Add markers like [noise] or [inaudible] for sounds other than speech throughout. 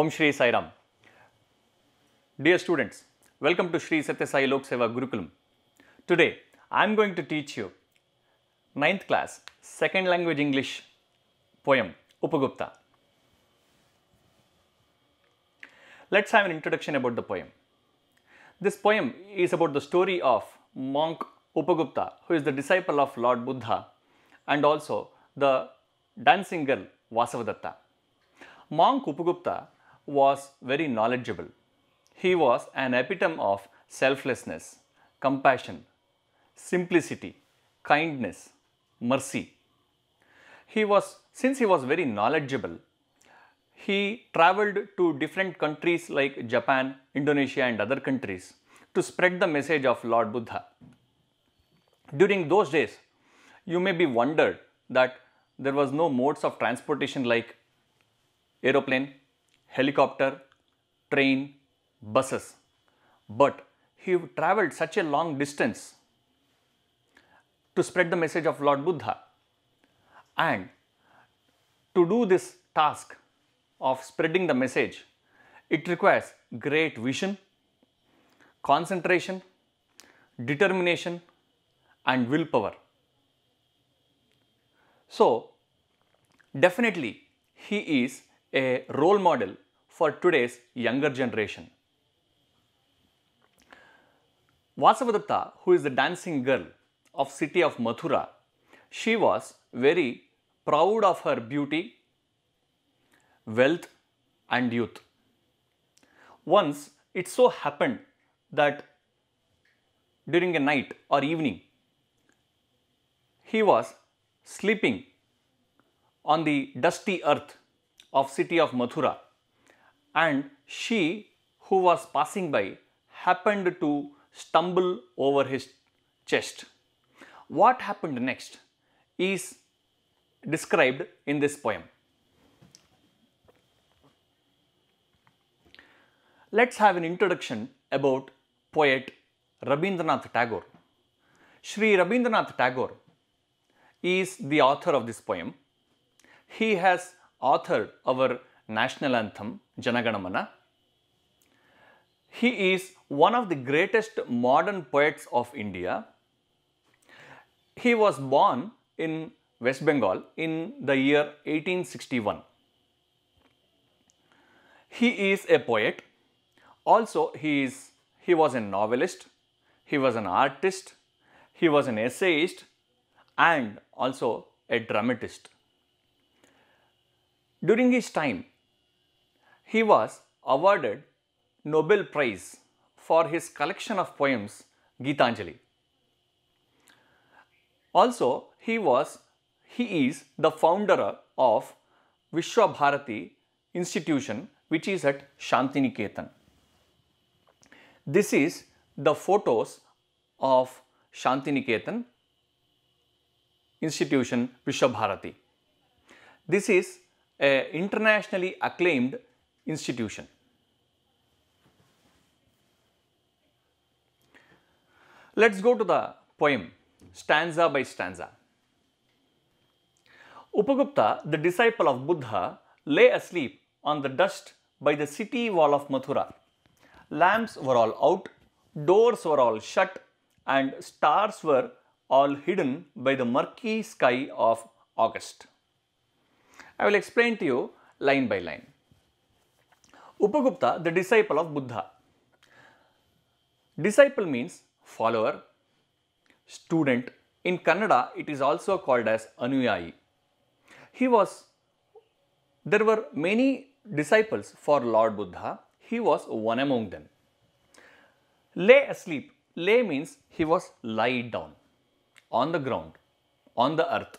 Om Shri Sai Ram. Dear students, welcome to Shri Satya Sai Lok Seva Gurukulam. Today, I am going to teach you 9th class second language English poem Upagupta. Let's have an introduction about the poem. This poem is about the story of monk Upagupta who is the disciple of Lord Buddha and also the dancing girl Vasavadatta. Monk Upagupta was very knowledgeable. He was an epitome of selflessness, compassion, simplicity, kindness, mercy. He was, since he was very knowledgeable, he traveled to different countries like Japan, Indonesia and other countries to spread the message of Lord Buddha. During those days, you may be wondered that there was no modes of transportation like aeroplane, helicopter, train, buses. But he travelled such a long distance to spread the message of Lord Buddha. And to do this task of spreading the message, it requires great vision, concentration, determination and willpower. So, definitely he is a role model for today's younger generation. Vasavadatta, who is the dancing girl of city of Mathura, she was very proud of her beauty, wealth and youth. Once it so happened that during a night or evening, he was sleeping on the dusty earth of city of Mathura and she who was passing by happened to stumble over his chest. What happened next is described in this poem. Let's have an introduction about poet Rabindranath Tagore. Sri Rabindranath Tagore is the author of this poem. He has author our national anthem Janaganamana. He is one of the greatest modern poets of India. He was born in West Bengal in the year 1861. He is a poet. Also, he, is, he was a novelist, he was an artist, he was an essayist and also a dramatist. During his time, he was awarded Nobel Prize for his collection of poems Gitanjali. Also, he was he is the founder of Vishwabharati institution which is at Shantiniketan. This is the photos of Shantiniketan institution Vishwabharati. This is an internationally acclaimed institution. Let us go to the poem stanza by stanza. Upagupta, the disciple of Buddha, lay asleep on the dust by the city wall of Mathura. Lamps were all out, doors were all shut, and stars were all hidden by the murky sky of August. I will explain to you line by line. Upagupta, the disciple of Buddha. Disciple means follower, student. In Kannada, it is also called as Anuyayi. He was, there were many disciples for Lord Buddha. He was one among them. Lay asleep. Lay means he was lied down on the ground, on the earth.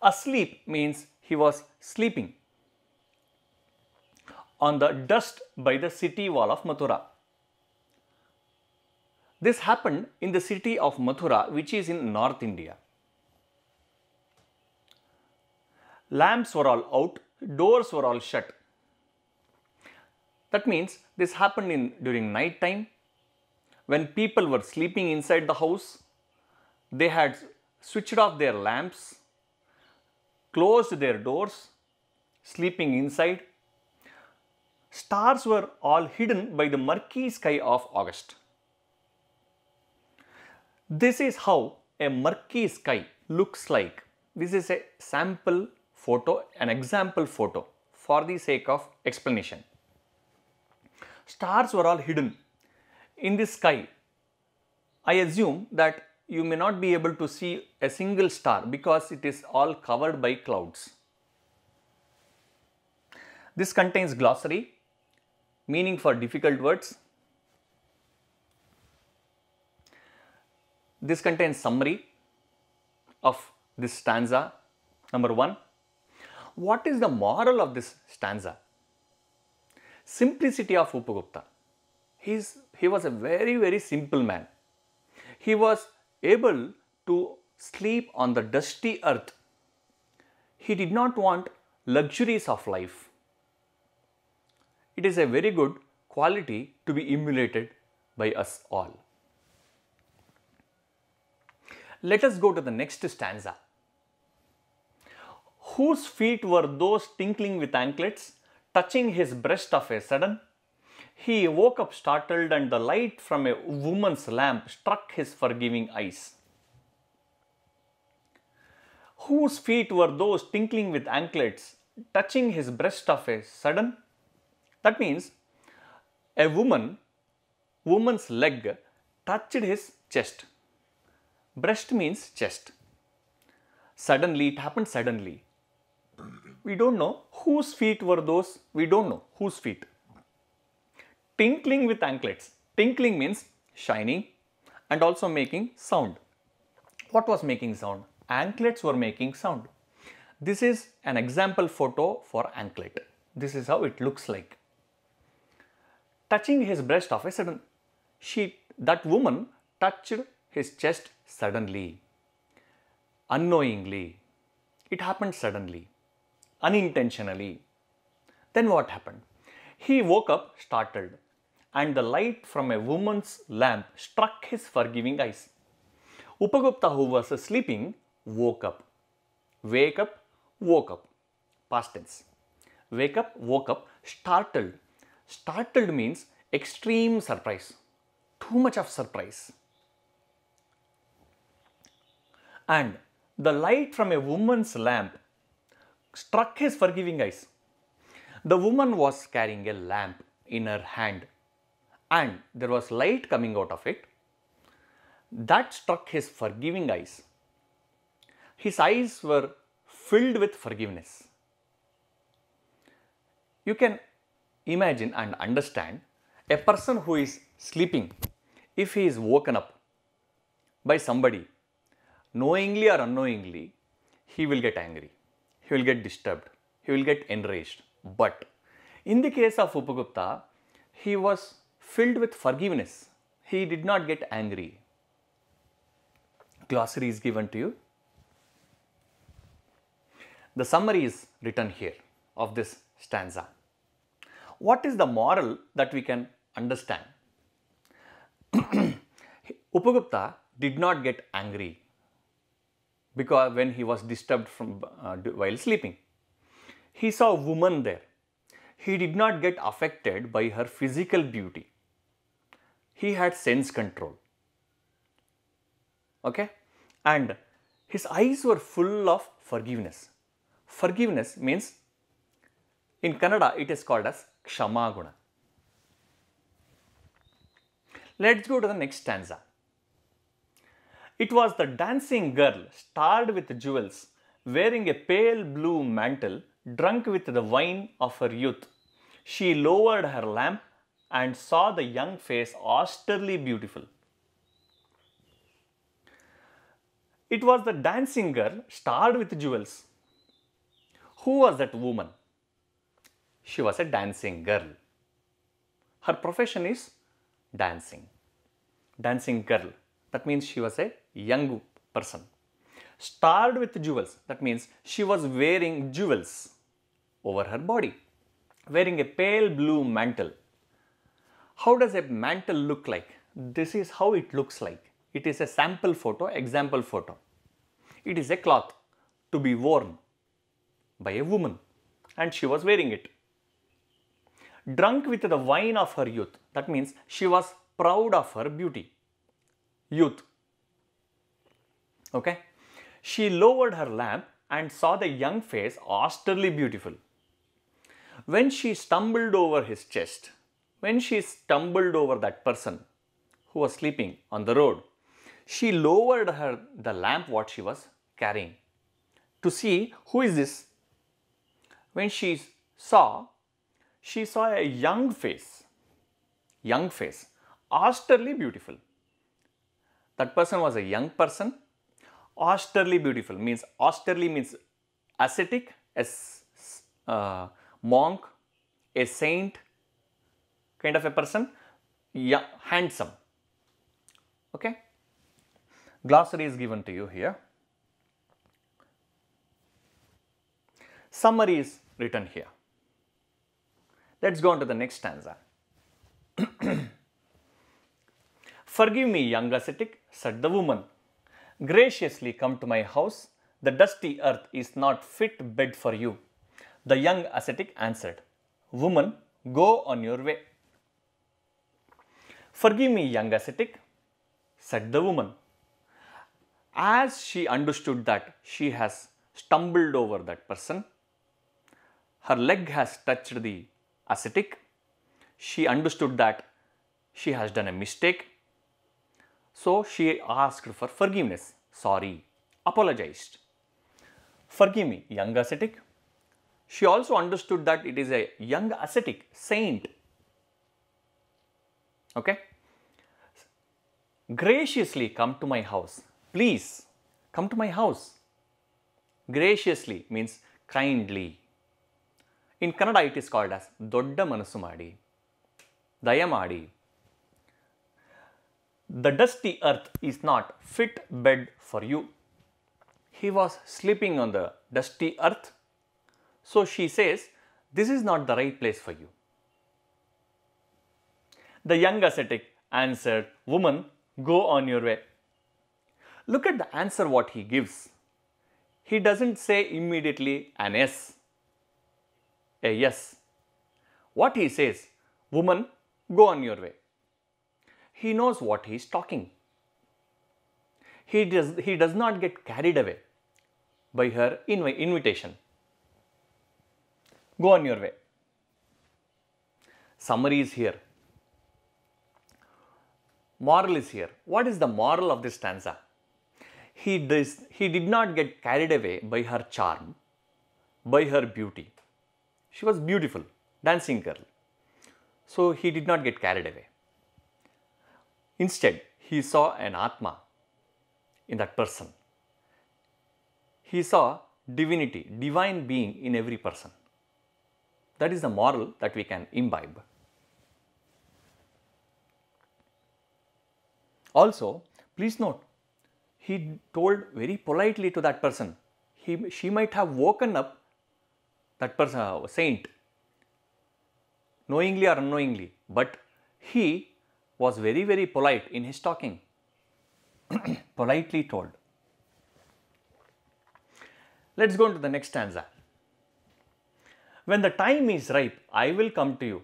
Asleep means he was sleeping on the dust by the city wall of Mathura. This happened in the city of Mathura, which is in North India. Lamps were all out, doors were all shut. That means this happened in, during night time when people were sleeping inside the house. They had switched off their lamps closed their doors, sleeping inside. Stars were all hidden by the murky sky of August. This is how a murky sky looks like. This is a sample photo, an example photo for the sake of explanation. Stars were all hidden in the sky. I assume that you may not be able to see a single star because it is all covered by clouds. This contains glossary, meaning for difficult words. This contains summary of this stanza number 1. What is the moral of this stanza? Simplicity of Upagupta. He's, he was a very very simple man. He was able to sleep on the dusty earth. He did not want luxuries of life. It is a very good quality to be emulated by us all. Let us go to the next stanza. Whose feet were those tinkling with anklets, touching his breast of a sudden? He woke up startled and the light from a woman's lamp struck his forgiving eyes. Whose feet were those tinkling with anklets, touching his breast of a sudden? That means a woman, woman's leg touched his chest. Breast means chest. Suddenly, it happened suddenly. We don't know whose feet were those. We don't know whose feet tinkling with anklets. Tinkling means shining and also making sound. What was making sound? Anklets were making sound. This is an example photo for anklet. This is how it looks like. Touching his breast of a sudden, she, that woman touched his chest suddenly, unknowingly. It happened suddenly, unintentionally. Then what happened? He woke up startled and the light from a woman's lamp struck his forgiving eyes. Upagupta, who was sleeping, woke up. Wake up, woke up. Past tense. Wake up, woke up, startled. Startled means extreme surprise. Too much of surprise. And the light from a woman's lamp struck his forgiving eyes. The woman was carrying a lamp in her hand and there was light coming out of it that struck his forgiving eyes. His eyes were filled with forgiveness. You can imagine and understand a person who is sleeping, if he is woken up by somebody, knowingly or unknowingly, he will get angry, he will get disturbed, he will get enraged. But in the case of Upagupta, he was filled with forgiveness. He did not get angry. Glossary is given to you. The summary is written here of this stanza. What is the moral that we can understand? [clears throat] Upagupta did not get angry because when he was disturbed from uh, while sleeping. He saw a woman there. He did not get affected by her physical beauty he had sense control. Okay? And his eyes were full of forgiveness. Forgiveness means, in Kannada, it is called as Kshama Guna. Let's go to the next stanza. It was the dancing girl, starred with jewels, wearing a pale blue mantle, drunk with the wine of her youth. She lowered her lamp and saw the young face austerely beautiful. It was the dancing girl starred with jewels. Who was that woman? She was a dancing girl. Her profession is dancing. Dancing girl. That means she was a young person. Starred with jewels. That means she was wearing jewels over her body. Wearing a pale blue mantle. How does a mantle look like? This is how it looks like. It is a sample photo, example photo. It is a cloth to be worn by a woman and she was wearing it. Drunk with the wine of her youth, that means she was proud of her beauty. Youth. Okay? She lowered her lamp and saw the young face austerly beautiful. When she stumbled over his chest, when she stumbled over that person who was sleeping on the road, she lowered her the lamp what she was carrying to see who is this. When she saw, she saw a young face, young face, austerly beautiful. That person was a young person, austerly beautiful means austerly means ascetic, a uh, monk, a saint, kind of a person, yeah, handsome. Okay. Glossary is given to you here. Summary is written here. Let's go on to the next stanza. [clears throat] Forgive me, young ascetic, said the woman. Graciously come to my house. The dusty earth is not fit bed for you. The young ascetic answered, Woman, go on your way. Forgive me, young ascetic, said the woman. As she understood that she has stumbled over that person, her leg has touched the ascetic, she understood that she has done a mistake. So she asked for forgiveness, sorry, apologized. Forgive me, young ascetic. She also understood that it is a young ascetic, saint. Okay? graciously come to my house. Please come to my house. Graciously means kindly. In Kannada, it is called as Dodda Manasumadi, Dayamadi. The dusty earth is not fit bed for you. He was sleeping on the dusty earth. So she says, This is not the right place for you. The young ascetic answered, Woman, Go on your way. Look at the answer what he gives. He doesn't say immediately an yes, a yes. What he says, woman, go on your way. He knows what he is talking. He does, he does not get carried away by her inv invitation. Go on your way. Summary is here moral is here. What is the moral of this stanza? He, does, he did not get carried away by her charm, by her beauty. She was beautiful, dancing girl. So he did not get carried away. Instead, he saw an Atma in that person. He saw divinity, divine being in every person. That is the moral that we can imbibe. Also, please note, he told very politely to that person. He, she might have woken up that person, a uh, saint, knowingly or unknowingly, but he was very, very polite in his talking, [clears throat] politely told. Let us go on to the next stanza. When the time is ripe, I will come to you.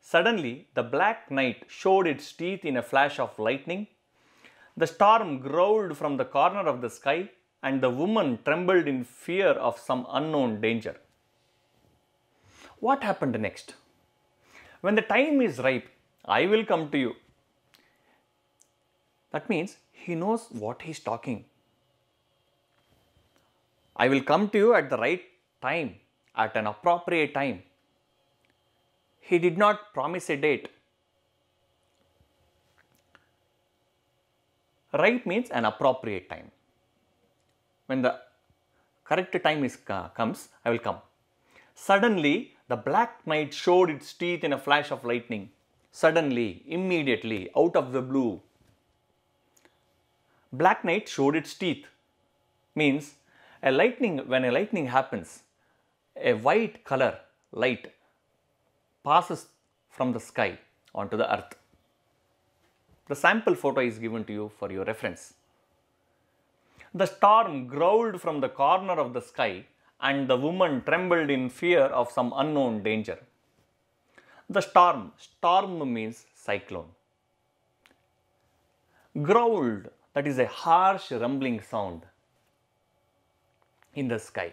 Suddenly, the black night showed its teeth in a flash of lightning the storm growled from the corner of the sky, and the woman trembled in fear of some unknown danger. What happened next? When the time is ripe, I will come to you. That means he knows what he is talking. I will come to you at the right time, at an appropriate time. He did not promise a date. right means an appropriate time. When the correct time is uh, comes, I will come. Suddenly, the black knight showed its teeth in a flash of lightning. Suddenly, immediately, out of the blue. Black knight showed its teeth. Means, a lightning, when a lightning happens, a white color light passes from the sky onto the earth. The sample photo is given to you for your reference. The storm growled from the corner of the sky and the woman trembled in fear of some unknown danger. The storm, storm means cyclone. Growled, that is a harsh rumbling sound in the sky.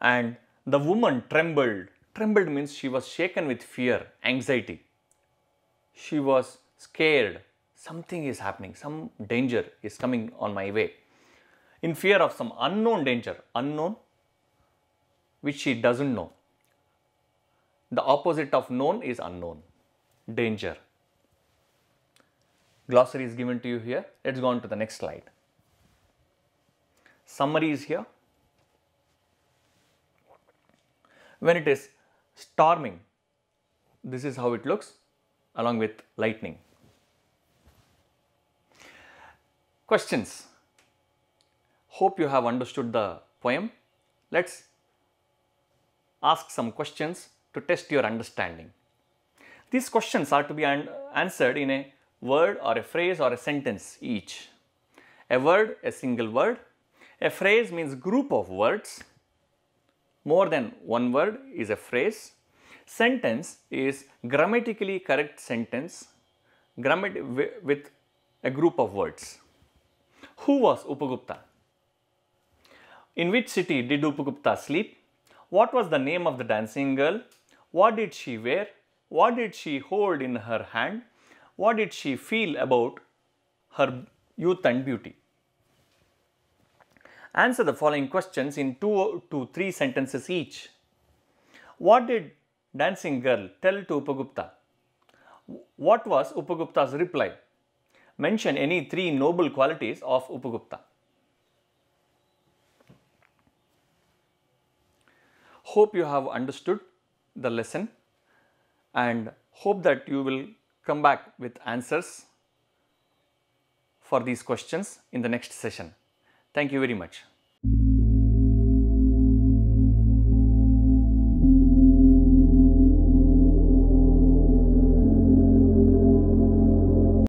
And the woman trembled. Trembled means she was shaken with fear, anxiety. She was scared, something is happening, some danger is coming on my way. In fear of some unknown danger, unknown, which she doesn't know. The opposite of known is unknown, danger. Glossary is given to you here. Let's go on to the next slide. Summary is here. When it is storming, this is how it looks along with lightning. Questions. Hope you have understood the poem. Let's ask some questions to test your understanding. These questions are to be answered in a word or a phrase or a sentence each. A word, a single word. A phrase means group of words. More than one word is a phrase. Sentence is grammatically correct sentence with a group of words. Who was Upagupta? In which city did Upagupta sleep? What was the name of the dancing girl? What did she wear? What did she hold in her hand? What did she feel about her youth and beauty? Answer the following questions in two to three sentences each. What did dancing girl tell to Upagupta? What was Upagupta's reply? mention any three noble qualities of Upagupta. Hope you have understood the lesson and hope that you will come back with answers for these questions in the next session. Thank you very much.